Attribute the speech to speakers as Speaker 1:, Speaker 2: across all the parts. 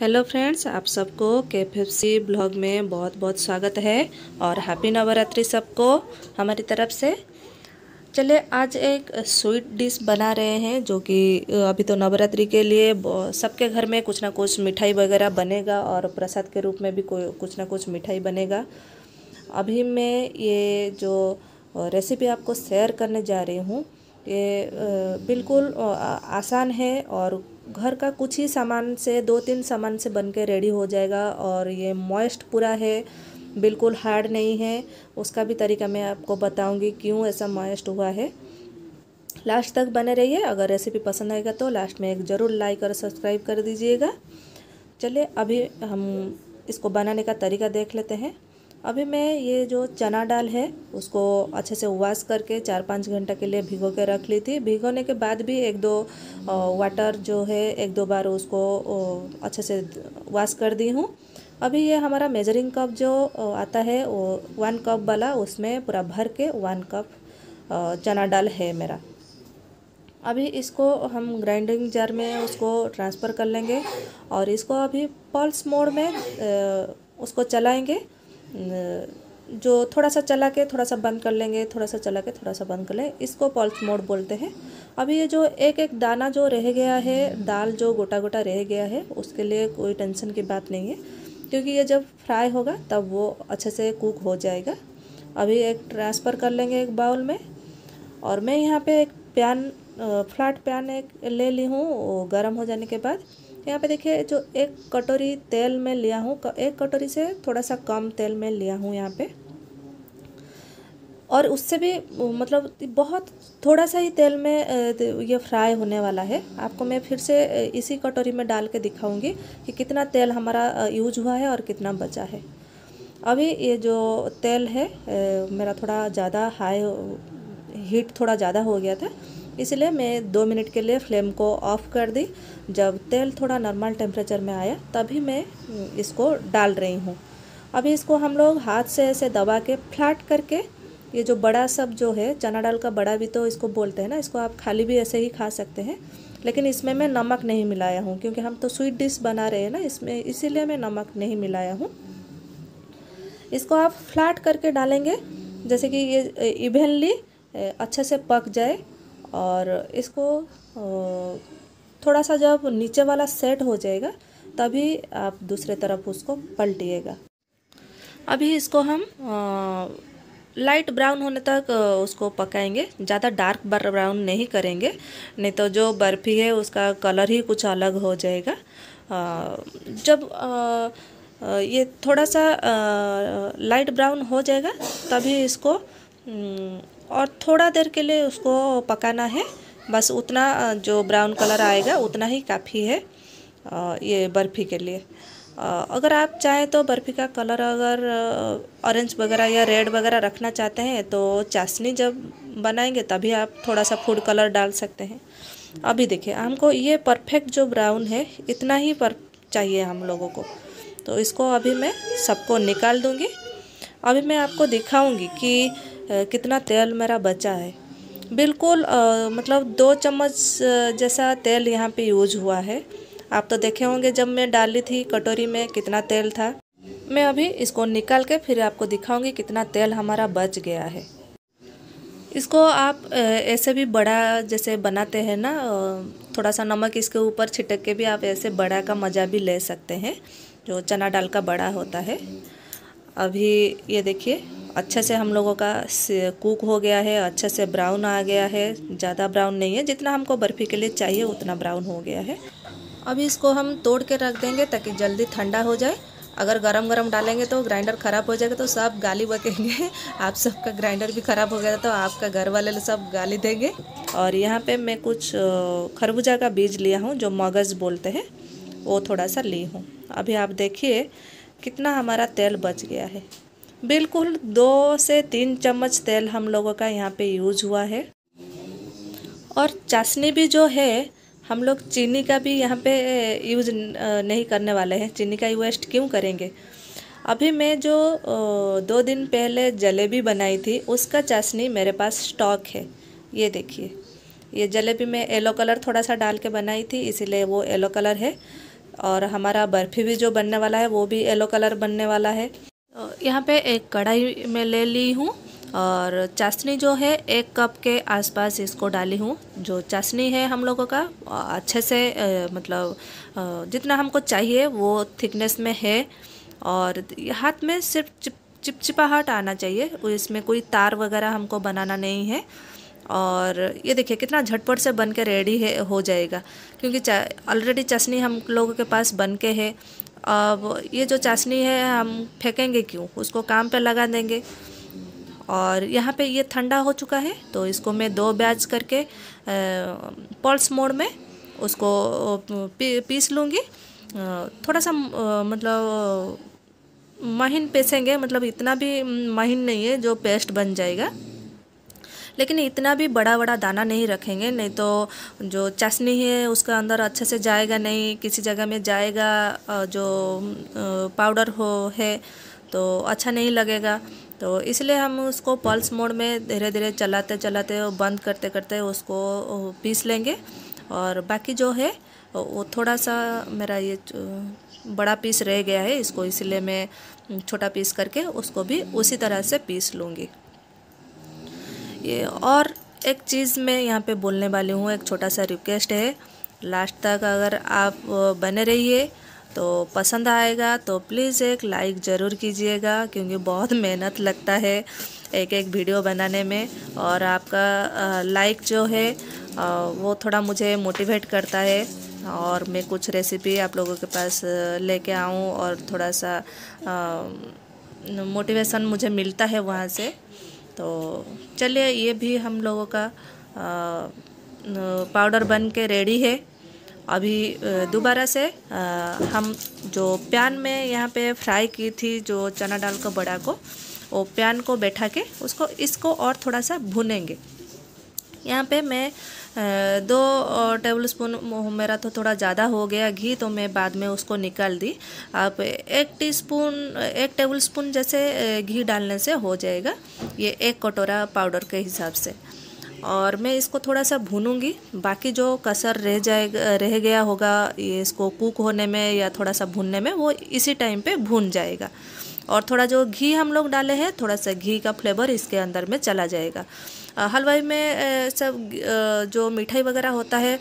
Speaker 1: hello friends आप सबको के ब्लॉग में बहुत बहुत स्वागत है और हैप्पी नवरात्रि सबको हमारी तरफ से चले आज एक स्वीट डिश बना रहे हैं जो कि अभी तो नवरात्रि के लिए सबके घर में कुछ ना कुछ मिठाई वगैरह बनेगा और प्रसाद के रूप में भी कोई कुछ ना कुछ मिठाई बनेगा अभी मैं ये जो रेसिपी आपको शेयर करने जा रही हूँ ये बिल्कुल आसान है और घर का कुछ ही सामान से दो तीन सामान से बन के रेडी हो जाएगा और ये मॉइस्ट पूरा है बिल्कुल हार्ड नहीं है उसका भी तरीका मैं आपको बताऊंगी क्यों ऐसा मॉइस्ट हुआ है लास्ट तक बने रहिए अगर रेसिपी पसंद आएगा तो लास्ट में एक ज़रूर लाइक और सब्सक्राइब कर दीजिएगा चलिए अभी हम इसको बनाने का तरीका देख लेते हैं अभी मैं ये जो चना डाल है उसको अच्छे से वॉश करके चार पाँच घंटा के लिए भिगो के रख ली थी भिगोने के बाद भी एक दो वाटर जो है एक दो बार उसको अच्छे से वॉश कर दी हूँ अभी ये हमारा मेजरिंग कप जो आता है वो वन कप वाला उसमें पूरा भर के वन कप चना डाल है मेरा अभी इसको हम ग्राइंडिंग जार में उसको ट्रांसफ़र कर लेंगे और इसको अभी पल्स मोड में उसको चलाएँगे जो थोड़ा सा चला के थोड़ा सा बंद कर लेंगे थोड़ा सा चला के थोड़ा सा बंद कर लें इसको पल्स मोड बोलते हैं अभी ये जो एक एक दाना जो रह गया है दाल जो गोटा गोटा रह गया है उसके लिए कोई टेंशन की बात नहीं है क्योंकि ये जब फ्राई होगा तब वो अच्छे से कुक हो जाएगा अभी एक ट्रांसफ़र कर लेंगे एक बाउल में और मैं यहाँ पर एक पैन फ्लैट पैन एक ले ली हूँ गर्म हो जाने के बाद यहाँ पे देखिए जो एक कटोरी तेल में लिया हूँ एक कटोरी से थोड़ा सा कम तेल में लिया हूँ यहाँ पे और उससे भी मतलब बहुत थोड़ा सा ही तेल में ये फ्राई होने वाला है आपको मैं फिर से इसी कटोरी में डाल के दिखाऊंगी कि कितना तेल हमारा यूज हुआ है और कितना बचा है अभी ये जो तेल है मेरा थोड़ा ज़्यादा हाई हीट थोड़ा ज़्यादा हो गया था इसलिए मैं दो मिनट के लिए फ्लेम को ऑफ़ कर दी जब तेल थोड़ा नॉर्मल टेम्परेचर में आया तभी मैं इसको डाल रही हूँ अभी इसको हम लोग हाथ से ऐसे दबा के फ्लैट करके ये जो बड़ा सब जो है चना डाल का बड़ा भी तो इसको बोलते हैं ना इसको आप खाली भी ऐसे ही खा सकते हैं लेकिन इसमें मैं नमक नहीं मिलाया हूँ क्योंकि हम तो स्वीट डिश बना रहे हैं ना इसमें इसीलिए मैं नमक नहीं मिलाया हूँ इसको आप फ्लैट करके डालेंगे जैसे कि ये इवेनली अच्छे से पक जाए और इसको थोड़ा सा जब नीचे वाला सेट हो जाएगा तभी आप दूसरे तरफ उसको पलटिएगा अभी इसको हम लाइट ब्राउन होने तक उसको पकाएंगे ज़्यादा डार्क ब्राउन नहीं करेंगे नहीं तो जो बर्फ़ी है उसका कलर ही कुछ अलग हो जाएगा जब ये थोड़ा सा लाइट ब्राउन हो जाएगा तभी इसको और थोड़ा देर के लिए उसको पकाना है बस उतना जो ब्राउन कलर आएगा उतना ही काफ़ी है ये बर्फ़ी के लिए अगर आप चाहें तो बर्फ़ी का कलर अगर ऑरेंज वगैरह या रेड वगैरह रखना चाहते हैं तो चाशनी जब बनाएंगे तभी आप थोड़ा सा फूड कलर डाल सकते हैं अभी देखिए हमको ये परफेक्ट जो ब्राउन है इतना ही पर चाहिए हम लोगों को तो इसको अभी मैं सबको निकाल दूँगी अभी मैं आपको दिखाऊँगी कि कितना तेल मेरा बचा है बिल्कुल मतलब दो चम्मच जैसा तेल यहाँ पे यूज हुआ है आप तो देखे होंगे जब मैं डाली थी कटोरी में कितना तेल था मैं अभी इसको निकाल के फिर आपको दिखाऊंगी कितना तेल हमारा बच गया है इसको आप ऐसे भी बड़ा जैसे बनाते हैं ना थोड़ा सा नमक इसके ऊपर छिटक के भी आप ऐसे बड़ा का मज़ा भी ले सकते हैं जो चना डाल का बड़ा होता है अभी ये देखिए अच्छे से हम लोगों का कुक हो गया है अच्छे से ब्राउन आ गया है ज़्यादा ब्राउन नहीं है जितना हमको बर्फ़ी के लिए चाहिए उतना ब्राउन हो गया है अभी इसको हम तोड़ के रख देंगे ताकि जल्दी ठंडा हो जाए अगर गरम गरम डालेंगे तो ग्राइंडर ख़राब हो जाएगा तो सब गाली बकेंगे आप सबका ग्राइंडर भी ख़राब हो गया तो आपका घर वाले सब गाली देंगे और यहाँ पे मैं कुछ खरबूजा का बीज लिया हूँ जो मगज़ बोलते हैं वो थोड़ा सा ली हूँ अभी आप देखिए कितना हमारा तेल बच गया है बिल्कुल दो से तीन चम्मच तेल हम लोगों का यहाँ पे यूज हुआ है और चाशनी भी जो है हम लोग चीनी का भी यहाँ पे यूज नहीं करने वाले हैं चीनी का वेस्ट क्यों करेंगे अभी मैं जो दो दिन पहले जलेबी बनाई थी उसका चाशनी मेरे पास स्टॉक है ये देखिए ये जलेबी मैं येलो कलर थोड़ा सा डाल के बनाई थी इसीलिए वो येलो कलर है और हमारा बर्फ़ी भी जो बनने वाला है वो भी येलो कलर बनने वाला है तो यहाँ पे एक कढ़ाई में ले ली हूँ और चाशनी जो है एक कप के आसपास इसको डाली हूँ जो चाशनी है हम लोगों का अच्छे से मतलब जितना हमको चाहिए वो थिकनेस में है और हाथ में सिर्फ चिप चिपचिपाहट आना चाहिए इसमें कोई तार वगैरह हमको बनाना नहीं है और ये देखिए कितना झटपट से बन के रेडी है हो जाएगा क्योंकि ऑलरेडी चटनी हम लोगों के पास बन के है अब ये जो चाशनी है हम फेंकेंगे क्यों उसको काम पे लगा देंगे और यहाँ पे ये ठंडा हो चुका है तो इसको मैं दो ब्याज करके पल्स मोड में उसको पी, पीस लूँगी थोड़ा सा मतलब महीन पीसेंगे मतलब इतना भी महीन नहीं है जो पेस्ट बन जाएगा लेकिन इतना भी बड़ा बड़ा दाना नहीं रखेंगे नहीं तो जो चाशनी है उसका अंदर अच्छे से जाएगा नहीं किसी जगह में जाएगा जो पाउडर हो है तो अच्छा नहीं लगेगा तो इसलिए हम उसको पल्स मोड में धीरे धीरे चलाते चलाते बंद करते करते उसको पीस लेंगे और बाकी जो है वो थोड़ा सा मेरा ये बड़ा पीस रह गया है इसको इसलिए मैं छोटा पीस करके उसको भी उसी तरह से पीस लूँगी ये और एक चीज़ मैं यहाँ पे बोलने वाली हूँ एक छोटा सा रिक्वेस्ट है लास्ट तक अगर आप बने रहिए तो पसंद आएगा तो प्लीज़ एक लाइक ज़रूर कीजिएगा क्योंकि बहुत मेहनत लगता है एक एक वीडियो बनाने में और आपका लाइक जो है वो थोड़ा मुझे मोटिवेट करता है और मैं कुछ रेसिपी आप लोगों के पास लेके आऊँ और थोड़ा सा मोटिवेशन मुझे मिलता है वहाँ से तो चलिए ये भी हम लोगों का पाउडर बन के रेडी है अभी दोबारा से आ, हम जो प्यान में यहाँ पे फ्राई की थी जो चना डाल का बड़ा को वो प्यान को बैठा के उसको इसको और थोड़ा सा भुनेंगे यहाँ पे मैं दो टेबल स्पून मेरा तो थोड़ा ज़्यादा हो गया घी तो मैं बाद में उसको निकाल दी आप एक टीस्पून एक टेबल स्पून जैसे घी डालने से हो जाएगा ये एक कटोरा पाउडर के हिसाब से और मैं इसको थोड़ा सा भूनूंगी बाकी जो कसर रह जाएगा रह गया होगा ये इसको कुक होने में या थोड़ा सा भूनने में वो इसी टाइम पे भून जाएगा और थोड़ा जो घी हम लोग डाले हैं थोड़ा सा घी का फ्लेवर इसके अंदर में चला जाएगा हलवाई में सब जो मिठाई वगैरह होता है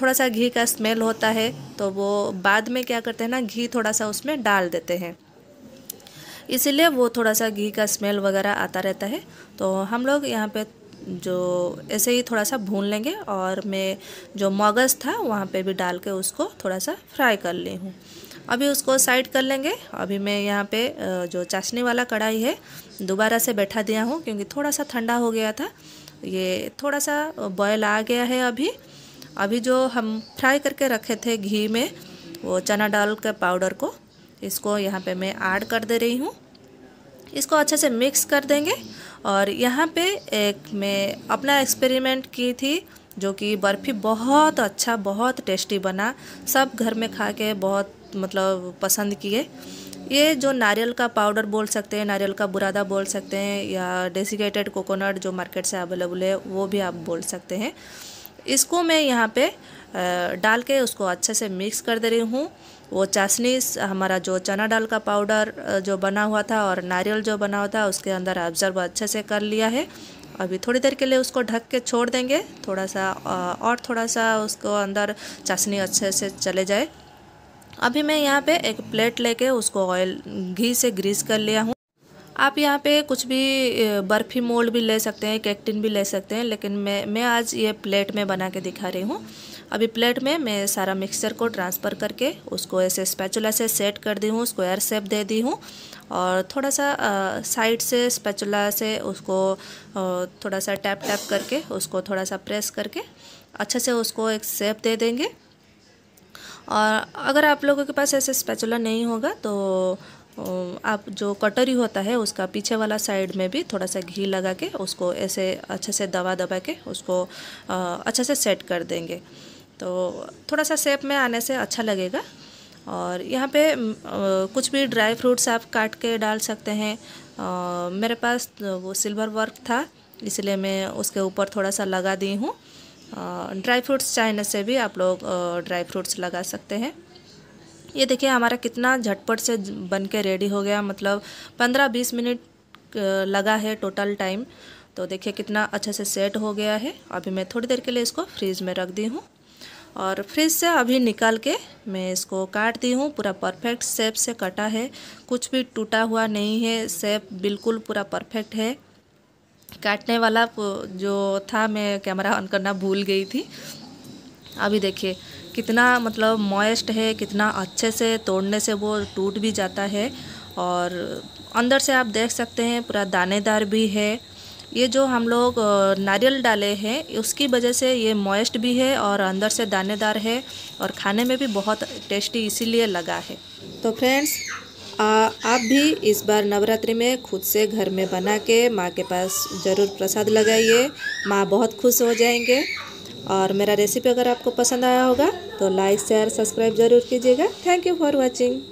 Speaker 1: थोड़ा सा घी का स्मेल होता है तो वो बाद में क्या करते हैं ना घी थोड़ा सा उसमें डाल देते हैं इसीलिए वो थोड़ा सा घी का स्मेल वगैरह आता रहता है तो हम लोग यहाँ पे जो ऐसे ही थोड़ा सा भून लेंगे और मैं जो मगज़ था वहाँ पे भी डाल के उसको थोड़ा सा फ्राई कर ली हूँ अभी उसको साइड कर लेंगे अभी मैं यहाँ पे जो चाशनी वाला कढ़ाई है दोबारा से बैठा दिया हूँ क्योंकि थोड़ा सा ठंडा हो गया था ये थोड़ा सा बॉयल आ गया है अभी अभी जो हम फ्राई करके रखे थे घी में वो चना डाल के पाउडर को इसको यहाँ पे मैं ऐड कर दे रही हूँ इसको अच्छे से मिक्स कर देंगे और यहाँ पे एक मैं अपना एक्सपेरिमेंट की थी जो कि बर्फ़ी बहुत अच्छा बहुत टेस्टी बना सब घर में खा के बहुत मतलब पसंद किए ये जो नारियल का पाउडर बोल सकते हैं नारियल का बुरादा बोल सकते हैं या डेसिकेटेड कोकोनट जो मार्केट से अवेलेबल है वो भी आप बोल सकते हैं इसको मैं यहाँ पे डाल के उसको अच्छे से मिक्स कर दे रही हूँ वो चाशनी हमारा जो चना डाल का पाउडर जो बना हुआ था और नारियल जो बना हुआ था उसके अंदर ऑब्जर्व अच्छे से कर लिया है अभी थोड़ी देर के लिए उसको ढक के छोड़ देंगे थोड़ा सा और थोड़ा सा उसको अंदर चाशनी अच्छे से चले जाए अभी मैं यहाँ पे एक प्लेट लेके उसको ऑयल घी से ग्रीस कर लिया हूँ आप यहाँ पे कुछ भी बर्फ़ी मोल्ड भी ले सकते हैं कैक्टिन भी ले सकते हैं लेकिन मैं मैं आज ये प्लेट में बना के दिखा रही हूँ अभी प्लेट में मैं सारा मिक्सचर को ट्रांसफ़र करके उसको ऐसे स्पैचुला से सेट कर दी हूँ उसको एयर सेप दे दी हूँ और थोड़ा सा साइड से स्पैचुला से उसको थोड़ा सा टैप टैप करके उसको थोड़ा सा प्रेस करके अच्छे से उसको एक सेप दे देंगे और अगर आप लोगों के पास ऐसे स्पैचुला नहीं होगा तो आप जो कटरी होता है उसका पीछे वाला साइड में भी थोड़ा सा घी लगा के उसको ऐसे अच्छे से दबा दबा के उसको अच्छे से सेट कर देंगे तो थोड़ा सा सेप में आने से अच्छा लगेगा और यहाँ पे कुछ भी ड्राई फ्रूट्स आप काट के डाल सकते हैं मेरे पास वो सिल्वर वर्क था इसलिए मैं उसके ऊपर थोड़ा सा लगा दी हूँ ड्राई फ्रूट्स चाहने से भी आप लोग ड्राई फ्रूट्स लगा सकते हैं ये देखिए हमारा कितना झटपट से बन के रेडी हो गया मतलब पंद्रह बीस मिनट लगा है टोटल टाइम तो देखिए कितना अच्छे से सेट हो गया है अभी मैं थोड़ी देर के लिए इसको फ्रीज में रख दी हूँ और फ्रिज से अभी निकाल के मैं इसको काट दी हूँ पूरा परफेक्ट सेप से कटा है कुछ भी टूटा हुआ नहीं है सेप बिल्कुल पूरा परफेक्ट है काटने वाला जो था मैं कैमरा ऑन करना भूल गई थी अभी देखिए कितना मतलब मॉइस्ट है कितना अच्छे से तोड़ने से वो टूट भी जाता है और अंदर से आप देख सकते हैं पूरा दानेदार भी है ये जो हम लोग नारियल डाले हैं उसकी वजह से ये मॉइस्ट भी है और अंदर से दानेदार है और खाने में भी बहुत टेस्टी इसीलिए लगा है तो फ्रेंड्स आप भी इस बार नवरात्रि में खुद से घर में बना के माँ के पास ज़रूर प्रसाद लगाइए माँ बहुत खुश हो जाएंगे और मेरा रेसिपी अगर आपको पसंद आया होगा तो लाइक शेयर सब्सक्राइब ज़रूर कीजिएगा थैंक यू फॉर वॉचिंग